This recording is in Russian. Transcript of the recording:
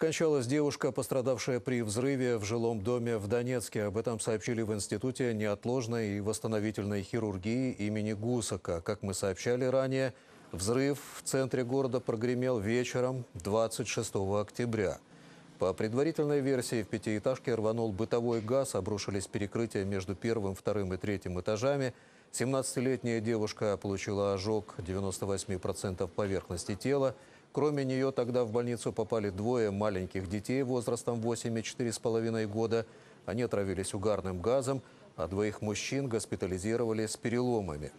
Скончалась девушка, пострадавшая при взрыве в жилом доме в Донецке. Об этом сообщили в Институте неотложной и восстановительной хирургии имени Гусака. Как мы сообщали ранее, взрыв в центре города прогремел вечером 26 октября. По предварительной версии, в пятиэтажке рванул бытовой газ, обрушились перекрытия между первым, вторым и третьим этажами. 17-летняя девушка получила ожог 98% поверхности тела. Кроме нее тогда в больницу попали двое маленьких детей возрастом 8 и 4,5 года. Они отравились угарным газом, а двоих мужчин госпитализировали с переломами.